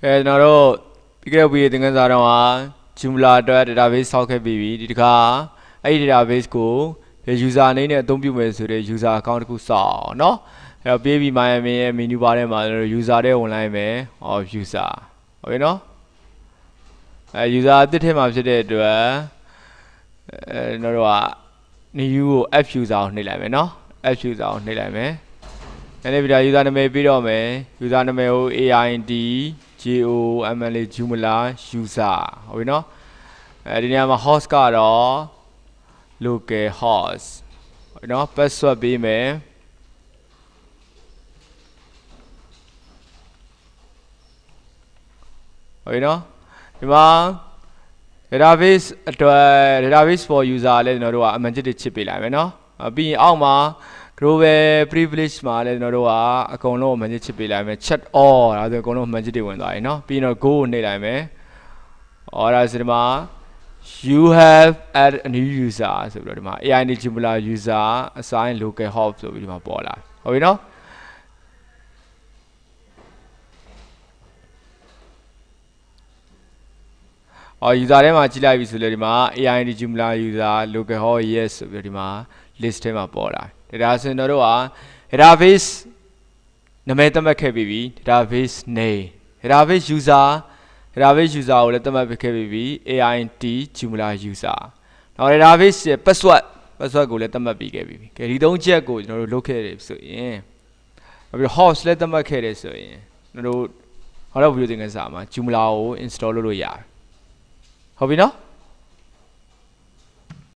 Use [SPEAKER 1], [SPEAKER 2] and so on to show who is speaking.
[SPEAKER 1] ကဲကျွန်တော်တို့ပြီးခဲ့တဲ့ video သင်ခန်းစာတော့ဟာ Joomla အတွက် database ဆောက်ခဲ့ပြီးပြီဒီတစ်ခါအဲ့ဒီ database ကို user name နဲ့အသုံးပြုမယ်ဆိုတဲ့ user account တစ်ခုဆောက်เนาะအဲ့တော့ပြီးပြီ Miami ရဲ့ menu bar ထဲမှာကျွန်တော် user တဲ့ဝင်လိုက်မယ်ဟော user ဟုတ်ပြီเนาะအဲ user အသစ်ထဲမှာဖြစ်တဲ့အတွက်အဲကျွန်တော်တို့က new ကို app user ကိုနှိပ်လိုက်မယ်เนาะ app user ကိုနှိပ်လိုက်မယ်နည်းနည်းပြီးတော့ user နာမည်ပြီးတော့မယ် user နာမည်ကို AIND JO MLA Joomla user ဟုတ်ပြီเนาะအဲဒီနေရာမှာ host ကတော့ local host เนาะ password ပေးမယ်ဟုတ်ပြီเนาะဒီမှာ database အတွက် database for user လဲကျွန်တော်တို့ကအမှန်ကြည့်တစ်ချစ်ပေးလိုက်မယ်เนาะပြီးရင်အောက်မှာ global privilege မှာလည်းကျွန်တော်တို့ကအကုန်လုံး message ချစ်ပေးလိုက်မယ် chat all ဒါဆိုအကုန်လုံး message တွေဝင်သွားပြီเนาะပြီးရင်တော့ go ကိုနှိပ်လိုက်မယ် all ဒါဆိုဒီမှာ you have add a new user ဆိုပြီးတော့ဒီမှာ AID Joomla user assign local hop ဆိုပြီးဒီမှာပေါ်လာဟုတ်ပြီเนาะအော် user ထဲမှာကြည့်လိုက်ပြီဆိုလေဒီမှာ AID Joomla user local hop yes ဆိုပြီးတော့ဒီမှာ list ထဲမှာပေါ်လာ။ဒါဆိုရင်တို့က database နာမည်သတ်မှတ်ခဲ့ပြီးပြီ database name database user database user ကိုလည်းသတ်မှတ်ခဲ့ပြီးပြီ AINT Joomla user နောက် database ရဲ့ password password ကိုလည်းသတ်မှတ်ပြီးခဲ့ပြီးပြီ။ကဲဒီ၃ချက်ကိုကျွန်တော်တို့လုပ်ခဲ့တယ်ဆိုရင်နောက်ပြီး host လည်းသတ်မှတ်ခဲ့တယ်ဆိုရင်ကျွန်တော်တို့ဟောတော့ video သင်ခန်းစာမှာ Joomla ကို install လုပ်လို့ရတယ်။ဟုတ်ပြီနော်။